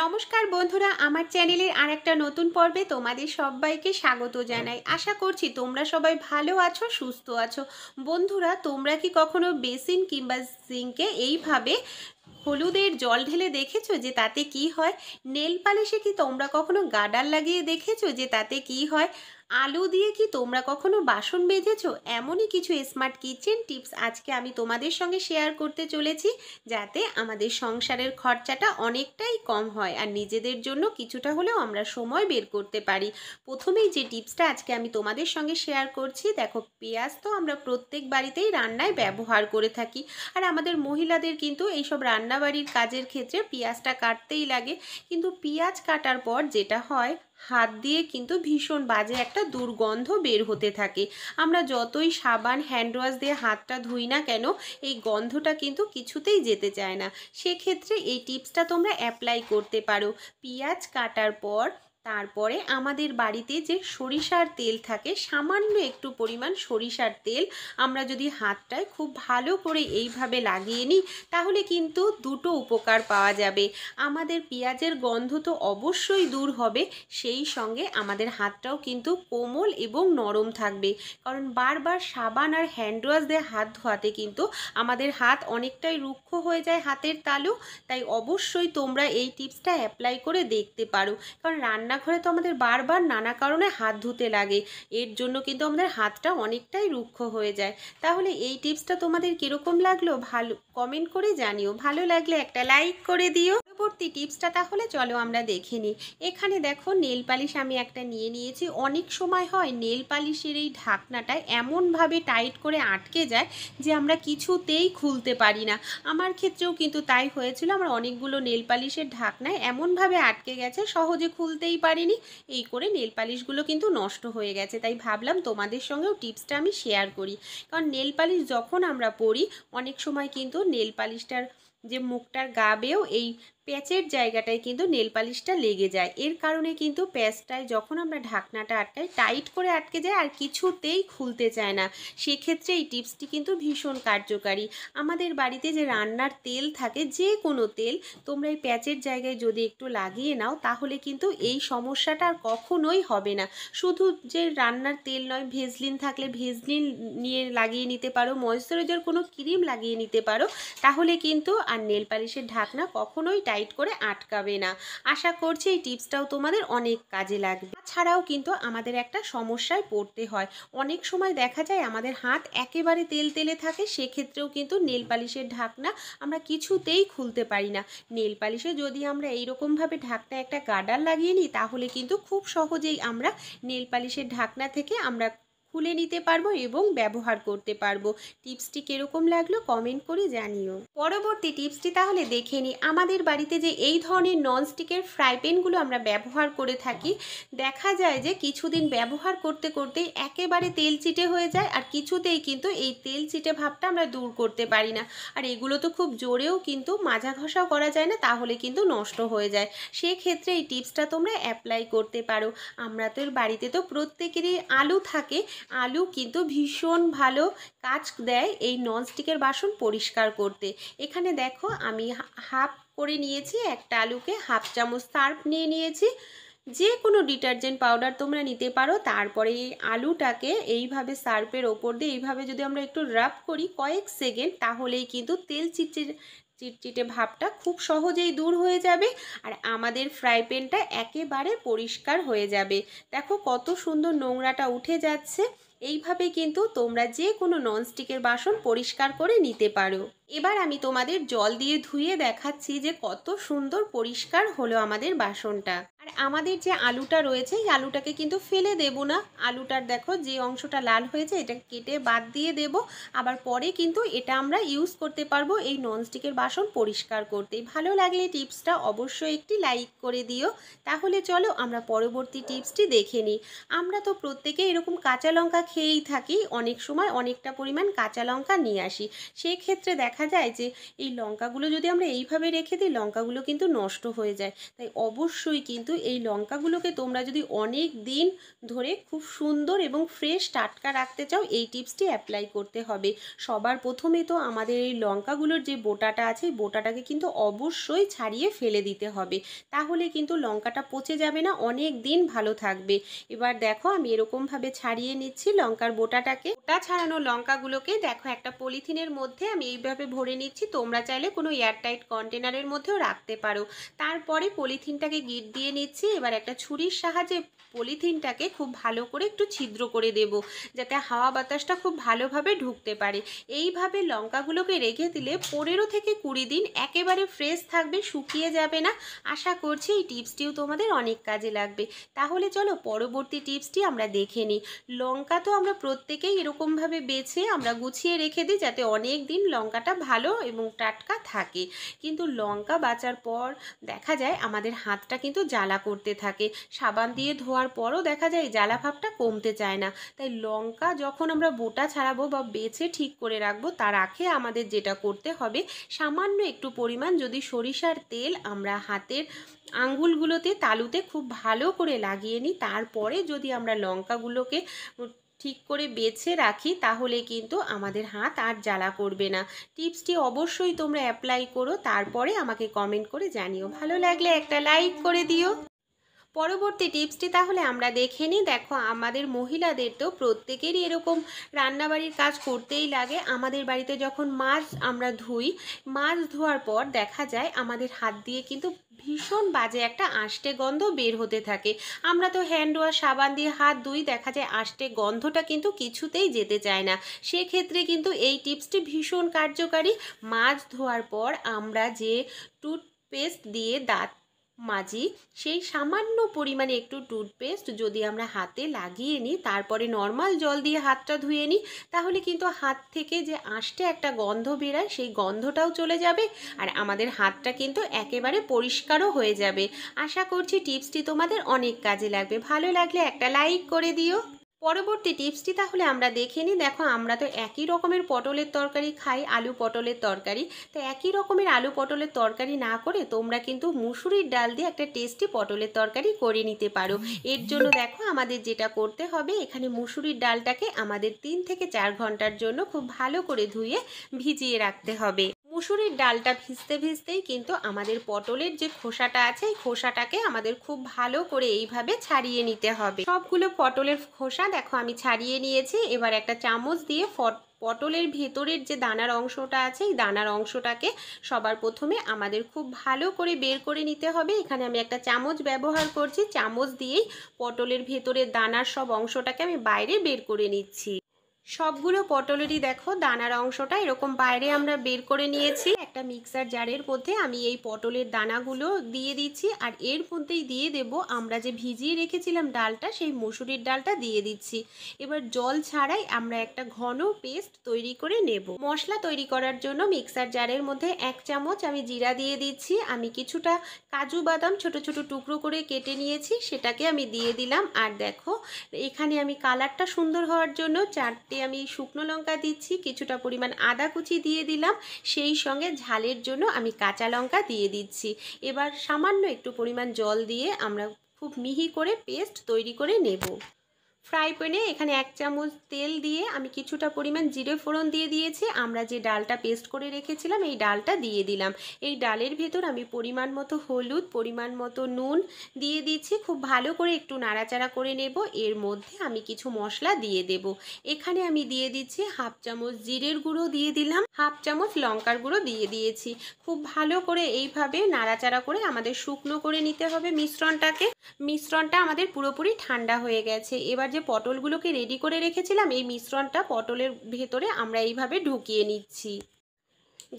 নমস্কার বন্ধুরা আমার চ্যানেলের আর একটা নতুন পর্বে তোমাদের সবাইকে স্বাগত জানাই আশা করছি তোমরা সবাই ভালো আছো সুস্থ আছো বন্ধুরা তোমরা কি কখনো বেসিন কিংবা জিঙ্কে এইভাবে হলুদের জল ঢেলে দেখেছো যে তাতে কি হয় নেল পালিশে কি তোমরা কখনো গাডার লাগিয়ে দেখেছো যে তাতে কি হয় আলু দিয়ে কি তোমরা কখনো বাসন বেঁধেছ এমনই কিছু স্মার্ট কিচেন টিপস আজকে আমি তোমাদের সঙ্গে শেয়ার করতে চলেছি যাতে আমাদের সংসারের খরচাটা অনেকটাই কম হয় আর নিজেদের জন্য কিছুটা হলেও আমরা সময় বের করতে পারি প্রথমেই যে টিপসটা আজকে আমি তোমাদের সঙ্গে শেয়ার করছি দেখো পেঁয়াজ তো আমরা প্রত্যেক বাড়িতেই রান্নায় ব্যবহার করে থাকি আর আমাদের মহিলাদের কিন্তু এইসব রান্নাবাড়ির কাজের ক্ষেত্রে পেঁয়াজটা কাটতেই লাগে কিন্তু পেঁয়াজ কাটার পর যেটা হয় হাত দিয়ে কিন্তু ভীষণ বাজে একটা দুর্গন্ধ বের হতে থাকে আমরা যতই সাবান হ্যান্ড ওয়াশ দিয়ে হাতটা ধুই না কেন এই গন্ধটা কিন্তু কিছুতেই যেতে চায় না সেক্ষেত্রে এই টিপসটা তোমরা অ্যাপ্লাই করতে পারো পেঁয়াজ কাটার পর তারপরে আমাদের বাড়িতে যে সরিষার তেল থাকে সামান্য একটু পরিমাণ সরিষার তেল আমরা যদি হাতটায় খুব ভালো করে এইভাবে লাগিয়ে নিই তাহলে কিন্তু দুটো উপকার পাওয়া যাবে আমাদের পেঁয়াজের গন্ধ তো অবশ্যই দূর হবে সেই সঙ্গে আমাদের হাতটাও কিন্তু কোমল এবং নরম থাকবে কারণ বারবার সাবান আর হ্যান্ড ওয়াশ দিয়ে হাত ধোয়াতে কিন্তু আমাদের হাত অনেকটাই রুক্ষ হয়ে যায় হাতের তালু তাই অবশ্যই তোমরা এই টিপসটা অ্যাপ্লাই করে দেখতে পারো কারণ রান্না রান্নাঘরে তো আমাদের বারবার নানা কারণে হাত ধুতে লাগে এর জন্য কিন্তু আমাদের হাতটা অনেকটাই রুক্ষ হয়ে যায় তাহলে এই টিপসটা তোমাদের কীরকম লাগলো ভালো কমেন্ট করে জানিও ভালো লাগলে একটা লাইক করে দিও পরবর্তী টিপসটা তাহলে চলো আমরা দেখে নিই এখানে দেখো নেল পালিশ আমি একটা নিয়ে নিয়েছি অনেক সময় হয় নেল পালিশের এই ঢাকনাটা এমনভাবে টাইট করে আটকে যায় যে আমরা কিছুতেই খুলতে পারি না আমার ক্ষেত্রেও কিন্তু তাই হয়েছিল আমার অনেকগুলো নেল পালিশের ঢাকনায় এমনভাবে আটকে গেছে সহজে খুলতেই পারিনি এই করে নেল পালিশগুলো কিন্তু নষ্ট হয়ে গেছে তাই ভাবলাম তোমাদের সঙ্গেও টিপসটা আমি শেয়ার করি কারণ নেল পালিশ যখন আমরা পড়ি অনেক সময় কিন্তু নেল পালিশটার যে মুখটার গা বেয়েও এই প্যাচের জায়গাটায় কিন্তু নেল পালিশটা লেগে যায় এর কারণে কিন্তু প্যাচটায় যখন আমরা ঢাকনাটা আটকাই টাইট করে আটকে যায় আর কিছুতেই খুলতে চায় না সেক্ষেত্রে এই টিপসটি কিন্তু ভীষণ কার্যকারী আমাদের বাড়িতে যে রান্নার তেল থাকে যে কোনো তেল তোমরা এই প্যাচের জায়গায় যদি একটু লাগিয়ে নাও তাহলে কিন্তু এই সমস্যাটা আর কখনোই হবে না শুধু যে রান্নার তেল নয় ভেজলিন থাকলে ভেজলিন নিয়ে লাগিয়ে নিতে পারো ময়শ্চারাইজার কোনো ক্রিম লাগিয়ে নিতে পারো তাহলে কিন্তু আর নেল পালিশের ঢাকনা কখনোই টাইট করে আটকাবে না আশা করছি এই টিপসটাও তোমাদের অনেক কাজে লাগবে ছাড়াও কিন্তু আমাদের একটা সমস্যায় পড়তে হয় অনেক সময় দেখা যায় আমাদের হাত একেবারে তেল তেলে থাকে সেক্ষেত্রেও কিন্তু নেল পালিশের ঢাকনা আমরা কিছুতেই খুলতে পারি না নেল পালিশে যদি আমরা এইরকমভাবে ঢাকনা একটা গার্ডার লাগিয়ে নিই তাহলে কিন্তু খুব সহজেই আমরা নেল পালিশের ঢাকনা থেকে আমরা খুলে নিতে পারবো এবং ব্যবহার করতে পারবো টিপসটি কীরকম লাগলো কমেন্ট করে জানিও পরবর্তী টিপসটি তাহলে দেখে নিই আমাদের বাড়িতে যে এই ধরনের ননস্টিকের ফ্রাই প্যানগুলো আমরা ব্যবহার করে থাকি দেখা যায় যে কিছুদিন ব্যবহার করতে করতে একেবারে তেল চিটে হয়ে যায় আর কিছুতেই কিন্তু এই তেল চিটে ভাবটা আমরা দূর করতে পারি না আর এগুলো তো খুব জোরেও কিন্তু মাজা ঘষাও করা যায় না তাহলে কিন্তু নষ্ট হয়ে যায় সেক্ষেত্রে এই টিপসটা তোমরা অ্যাপ্লাই করতে পারো আমরা তো এর বাড়িতে তো প্রত্যেকেরই আলু থাকে আলু কিন্তু ভীষণ ভালো কাজ দেয় এই ননস্টিকের বাসন পরিষ্কার করতে এখানে দেখো আমি হাফ করে নিয়েছি একটা আলুকে হাফ চামচ সার্ফ নিয়ে নিয়েছি যে কোনো ডিটারজেন্ট পাউডার তোমরা নিতে পারো তারপরে এই আলুটাকে এইভাবে সার্ফের ওপর দিয়ে এইভাবে যদি আমরা একটু রাব করি কয়েক সেকেন্ড তাহলেই কিন্তু তেল চিটচিট চিটচিটে ভাবটা খুব সহজেই দূর হয়ে যাবে আর আমাদের ফ্রাই প্যানটা একেবারে পরিষ্কার হয়ে যাবে দেখো কত সুন্দর নোংরাটা উঠে যাচ্ছে এইভাবে কিন্তু তোমরা যে কোনো ননস্টিকের বাসন পরিষ্কার করে নিতে পারো এবার আমি তোমাদের জল দিয়ে ধুয়ে দেখাচ্ছি যে কত সুন্দর পরিষ্কার হলো আমাদের বাসনটা আর আমাদের যে আলুটা রয়েছে এই আলুটাকে কিন্তু ফেলে দেব না আলুটার দেখো যে অংশটা লাল হয়েছে এটা কেটে বাদ দিয়ে দেব আবার পরে কিন্তু এটা আমরা ইউজ করতে পারবো এই ননস্টিকের বাসন পরিষ্কার করতে ভালো লাগলে টিপসটা অবশ্যই একটি লাইক করে দিও তাহলে চলো আমরা পরবর্তী টিপসটি দেখে নিই আমরা তো প্রত্যেকে এরকম কাঁচা লঙ্কা খেয়েই থাকি অনেক সময় অনেকটা পরিমাণ কাঁচা লঙ্কা নিয়ে আসি সেক্ষেত্রে দেখ দেখা যায় যে এই লঙ্কাগুলো যদি আমরা এইভাবে রেখে দিই লঙ্কাগুলো কিন্তু নষ্ট হয়ে যায় তাই অবশ্যই কিন্তু এই লঙ্কাগুলোকে তোমরা যদি অনেক দিন ধরে খুব সুন্দর এবং ফ্রেশ টাটকা রাখতে চাও এই টিপসটি অ্যাপ্লাই করতে হবে সবার প্রথমে তো আমাদের এই লঙ্কাগুলোর যে বোটাটা আছে এই বোটাটাকে কিন্তু অবশ্যই ছাড়িয়ে ফেলে দিতে হবে তাহলে কিন্তু লঙ্কাটা পচে যাবে না অনেক দিন ভালো থাকবে এবার দেখো আমি এরকমভাবে ছাড়িয়ে নিচ্ছি লঙ্কার বোটাটাকে গোটা ছাড়ানো লঙ্কাগুলোকে দেখো একটা পলিথিনের মধ্যে আমি এইভাবে ভরে নিচ্ছি তোমরা চাইলে কোনো এয়ারটাইট কন্টেনারের মধ্যেও রাখতে পারো তারপরে পলিথিনটাকে গিট দিয়ে নিচ্ছি এবার একটা ছুরির সাহায্যে পলিথিনটাকে খুব ভালো করে একটু ছিদ্র করে দেব যাতে হাওয়া বাতাসটা খুব ভালোভাবে ঢুকতে পারে এইভাবে লঙ্কাগুলোকে রেখে দিলে পনেরো থেকে কুড়ি দিন একেবারে ফ্রেশ থাকবে শুকিয়ে যাবে না আশা করছি এই টিপসটিও তোমাদের অনেক কাজে লাগবে তাহলে চলো পরবর্তী টিপসটি আমরা দেখে নিই লঙ্কা তো আমরা প্রত্যেকেই এরকম এরকমভাবে বেছে আমরা গুছিয়ে রেখে দিই যাতে অনেক দিন লঙ্কাটা ভালো এবং টাটকা থাকে কিন্তু লঙ্কা বাঁচার পর দেখা যায় আমাদের হাতটা কিন্তু জ্বালা করতে থাকে সাবান দিয়ে ধোয়ার পরও দেখা যায় জ্বালা ভাবটা কমতে চায় না তাই লঙ্কা যখন আমরা বোটা ছাড়াবো বা বেছে ঠিক করে রাখবো তার আখে আমাদের যেটা করতে হবে সামান্য একটু পরিমাণ যদি সরিষার তেল আমরা হাতের আঙ্গুলগুলোতে তালুতে খুব ভালো করে লাগিয়ে নিই তারপরে যদি আমরা লঙ্কাগুলোকে ঠিক করে বেছে রাখি তাহলে কিন্তু আমাদের হাত আর জ্বালা করবে না টিপসটি অবশ্যই তোমরা অ্যাপ্লাই করো তারপরে আমাকে কমেন্ট করে জানিও ভালো লাগলে একটা লাইক করে দিও পরবর্তী টিপসটি তাহলে আমরা দেখে নিই দেখো আমাদের মহিলাদের তো প্রত্যেকেরই এরকম রান্নাবাড়ির কাজ করতেই লাগে আমাদের বাড়িতে যখন মাছ আমরা ধুই মাছ ধোয়ার পর দেখা যায় আমাদের হাত দিয়ে কিন্তু ভীষণ বাজে একটা আষ্টে গন্ধ বের হতে থাকে আমরা তো হ্যান্ড ওয়াশ সাবান দিয়ে হাত ধুই দেখা যায় আষ্টে গন্ধটা কিন্তু কিছুতেই যেতে চায় না সেক্ষেত্রে কিন্তু এই টিপসটি ভীষণ কার্যকারী মাছ ধোয়ার পর আমরা যে টুথপেস্ট দিয়ে দাঁত মাঝি সেই সামান্য পরিমাণে একটু টুথপেস্ট যদি আমরা হাতে লাগিয়ে নিই তারপরে নর্মাল জল দিয়ে হাতটা ধুয়ে নিই তাহলে কিন্তু হাত থেকে যে আঁশটে একটা গন্ধ বেরায় সেই গন্ধটাও চলে যাবে আর আমাদের হাতটা কিন্তু একেবারে পরিষ্কারও হয়ে যাবে আশা করছি টিপসটি তোমাদের অনেক কাজে লাগবে ভালো লাগলে একটা লাইক করে দিও পরবর্তী টিপসটি তাহলে আমরা দেখে নিই দেখো আমরা তো একই রকমের পটলের তরকারি খাই আলু পটলের তরকারি তো একই রকমের আলু পটলের তরকারি না করে তোমরা কিন্তু মুসুরির ডাল দিয়ে একটা টেস্টি পটলের তরকারি করে নিতে পারো এর জন্য দেখো আমাদের যেটা করতে হবে এখানে মুসুরির ডালটাকে আমাদের তিন থেকে চার ঘন্টার জন্য খুব ভালো করে ধুয়ে ভিজিয়ে রাখতে হবে মুসুরির ডালটা ভিজতে ভিজতেই কিন্তু আমাদের পটলের যে খোসাটা আছে এই খোসাটাকে আমাদের খুব ভালো করে এইভাবে ছাড়িয়ে নিতে হবে সবগুলো পটলের খোসা দেখো আমি ছাড়িয়ে নিয়েছি এবার একটা চামচ দিয়ে ফট পটলের ভেতরের যে দানার অংশটা আছে এই দানার অংশটাকে সবার প্রথমে আমাদের খুব ভালো করে বের করে নিতে হবে এখানে আমি একটা চামচ ব্যবহার করছি চামচ দিয়েই পটলের ভেতরের দানার সব অংশটাকে আমি বাইরে বের করে নিচ্ছি সবগুলো পটলেরই দেখো দানার অংশটা এরকম বাইরে আমরা বের করে নিয়েছি একটা মিক্সার জারের মধ্যে আমি এই পটলের দানাগুলো দিয়ে দিচ্ছি আর এর মধ্যেই দিয়ে দেব আমরা যে ভিজিয়ে রেখেছিলাম ডালটা সেই মুসুরির ডালটা দিয়ে দিচ্ছি এবার জল ছাড়াই আমরা একটা ঘন পেস্ট তৈরি করে নেব মশলা তৈরি করার জন্য মিক্সার জারের মধ্যে এক চামচ আমি জিরা দিয়ে দিচ্ছি আমি কিছুটা কাজু বাদাম ছোট ছোট টুকরো করে কেটে নিয়েছি সেটাকে আমি দিয়ে দিলাম আর দেখো এখানে আমি কালারটা সুন্দর হওয়ার জন্য চার এতে আমি শুকনো লঙ্কা দিচ্ছি কিছুটা পরিমাণ আদা কুচি দিয়ে দিলাম সেই সঙ্গে ঝালের জন্য আমি কাঁচা লঙ্কা দিয়ে দিচ্ছি এবার সামান্য একটু পরিমাণ জল দিয়ে আমরা খুব মিহি করে পেস্ট তৈরি করে নেব ফ্রাই প্যানে এখানে এক চামচ তেল দিয়ে আমি কিছুটা পরিমাণ জিরে ফোড়ন দিয়ে দিয়েছি আমরা যে ডালটা পেস্ট করে রেখেছিলাম এই ডালটা দিয়ে দিলাম এই ডালের ভেতর আমি পরিমাণ মতো হলুদ পরিমাণ মতো নুন দিয়ে দিচ্ছি খুব ভালো করে একটু নাড়াচাড়া করে নেব এর মধ্যে আমি কিছু মশলা দিয়ে দেব এখানে আমি দিয়ে দিচ্ছি হাফ চামচ জিরের গুঁড়ো দিয়ে দিলাম হাফ চামচ লঙ্কার গুঁড়ো দিয়ে দিয়েছি খুব ভালো করে এইভাবে নাড়াচাড়া করে আমাদের শুকনো করে নিতে হবে মিশ্রণটাকে মিশ্রণটা আমাদের পুরোপুরি ঠান্ডা হয়ে গেছে এবার যে পটলগুলোকে রেডি করে রেখেছিলাম এই মিশ্রণটা পটলের ভেতরে আমরা এইভাবে ঢুকিয়ে নিচ্ছি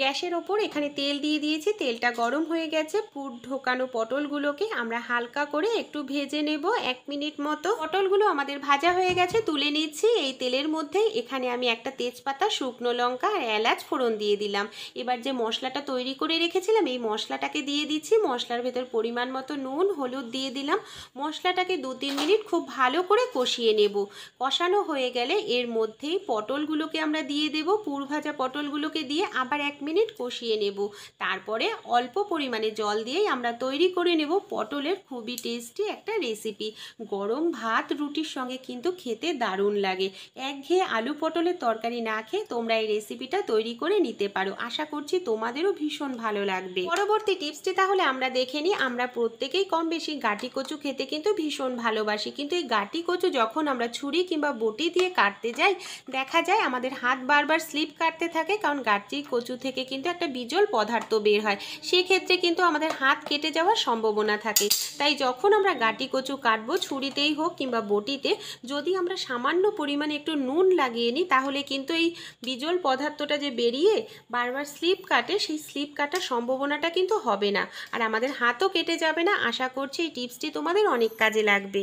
গ্যাসের ওপর এখানে তেল দিয়ে দিয়েছি তেলটা গরম হয়ে গেছে পুর ঢোকানো পটলগুলোকে আমরা হালকা করে একটু ভেজে নেব এক মিনিট মতো পটলগুলো আমাদের ভাজা হয়ে গেছে তুলে নিচ্ছি এই তেলের মধ্যে এখানে আমি একটা তেজপাতা শুকনো লঙ্কা আর এলাচ ফোড়ন দিয়ে দিলাম এবার যে মশলাটা তৈরি করে রেখেছিলাম এই মশলাটাকে দিয়ে দিচ্ছি মশলার ভেতর পরিমাণ মতো নুন হলুদ দিয়ে দিলাম মশলাটাকে দু তিন মিনিট খুব ভালো করে কষিয়ে নেব কষানো হয়ে গেলে এর মধ্যেই পটলগুলোকে আমরা দিয়ে দেব পুর ভাজা পটলগুলোকে দিয়ে আবার এক মিনিট কষিয়ে নেব তারপরে অল্প পরিমাণে জল দিয়েই আমরা তৈরি করে নেব পটলের খুবই টেস্টি একটা রেসিপি গরম ভাত রুটির সঙ্গে কিন্তু খেতে দারুণ লাগে একঘেয়ে আলু পটলের তরকারি না খেয়ে তোমরা এই রেসিপিটা তৈরি করে নিতে পারো আশা করছি তোমাদেরও ভীষণ ভালো লাগবে পরবর্তী টিপসটি তাহলে আমরা দেখে নিই আমরা প্রত্যেকেই কম বেশি গাঁটি কচু খেতে কিন্তু ভীষণ ভালোবাসি কিন্তু এই গাঁটি কচু যখন আমরা ছুরি কিংবা বটি দিয়ে কাটতে যাই দেখা যায় আমাদের হাত বারবার স্লিপ কাটতে থাকে কারণ গাটি কচু থেকে থেকে কিন্তু একটা বিজল পদার্থ বের হয় সেক্ষেত্রে কিন্তু আমাদের হাত কেটে যাওয়ার সম্ভাবনা থাকে তাই যখন আমরা গাটি কচু কাটবো ছুরিতেই হোক কিংবা বটিতে যদি আমরা সামান্য পরিমাণে একটু নুন লাগিয়ে নিই তাহলে কিন্তু এই বিজল পদার্থটা যে বেরিয়ে বারবার স্লিপ কাটে সেই স্লিপ কাটার সম্ভাবনাটা কিন্তু হবে না আর আমাদের হাতও কেটে যাবে না আশা করছি এই টিপসটি তোমাদের অনেক কাজে লাগবে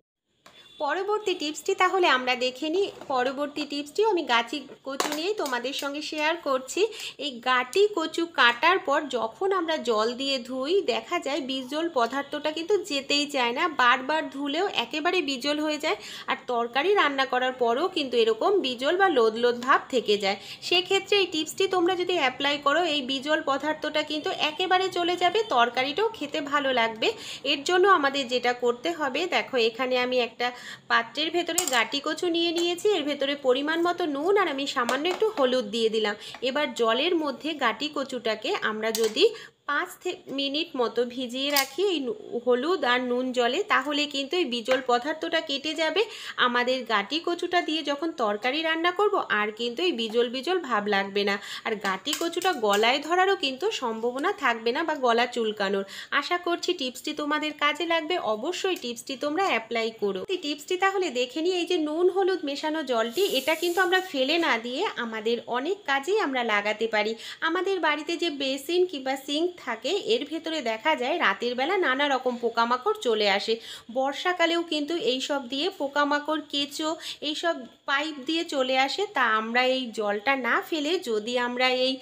পরবর্তী টিপসটি তাহলে আমরা দেখে নিই পরবর্তী টিপসটি আমি গাছি কচু নিয়েই তোমাদের সঙ্গে শেয়ার করছি এই গাটি কচু কাটার পর যখন আমরা জল দিয়ে ধুই দেখা যায় বিজল পদার্থটা কিন্তু যেতেই চায় না বারবার ধুলেও একেবারে বিজল হয়ে যায় আর তরকারি রান্না করার পরেও কিন্তু এরকম বিজল বা লোদ লোদ ভাব থেকে যায় সেক্ষেত্রে এই টিপসটি তোমরা যদি অ্যাপ্লাই করো এই বিজল পদার্থটা কিন্তু একেবারে চলে যাবে তরকারিটাও খেতে ভালো লাগবে এর জন্য আমাদের যেটা করতে হবে দেখো এখানে আমি একটা পাত্রের ভেতরে গাটি কচু নিয়ে নিয়েছি এর ভেতরে পরিমাণ মতো নুন আর আমি সামান্য একটু হলুদ দিয়ে দিলাম এবার জলের মধ্যে গাটি কচুটাকে আমরা যদি পাঁচ মিনিট মতো ভিজিয়ে রাখি এই হলুদ আর নুন জলে তাহলে কিন্তু এই বিজল পদার্থটা কেটে যাবে আমাদের গাটি কচুটা দিয়ে যখন তরকারি রান্না করব আর কিন্তু এই বিজল বিজল ভাব লাগবে না আর গাটি কচুটা গলায় ধরারও কিন্তু সম্ভাবনা থাকবে না বা গলা চুলকানোর আশা করছি টিপসটি তোমাদের কাজে লাগবে অবশ্যই টিপসটি তোমরা অ্যাপ্লাই করো এই টিপসটি তাহলে দেখে নিই এই যে নুন হলুদ মেশানো জলটি এটা কিন্তু আমরা ফেলে না দিয়ে আমাদের অনেক কাজেই আমরা লাগাতে পারি আমাদের বাড়িতে যে বেসিন কিংবা সিঙ্ক থাকে এর ভেতরে দেখা যায় রাতের বেলা নানা রকম পোকামাকড় চলে আসে বর্ষাকালেও কিন্তু এই সব দিয়ে পোকামাকড় কেঁচো এইসব পাইপ দিয়ে চলে আসে তা আমরা এই জলটা না ফেলে যদি আমরা এই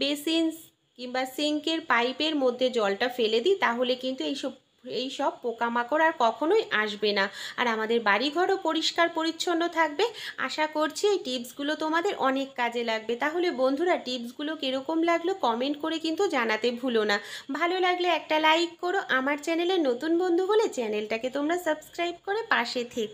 বেসিন কিংবা সিঙ্কের পাইপের মধ্যে জলটা ফেলে দিই তাহলে কিন্তু এইসব এই সব পোকামাকড় আর কখনোই আসবে না আর আমাদের বাড়িঘরও পরিষ্কার পরিচ্ছন্ন থাকবে আশা করছি এই টিপসগুলো তোমাদের অনেক কাজে লাগবে তাহলে বন্ধুরা টিপসগুলো কীরকম লাগলো কমেন্ট করে কিন্তু জানাতে ভুলো না ভালো লাগলে একটা লাইক করো আমার চ্যানেলে নতুন বন্ধু হলে চ্যানেলটাকে তোমরা সাবস্ক্রাইব করে পাশে থেকো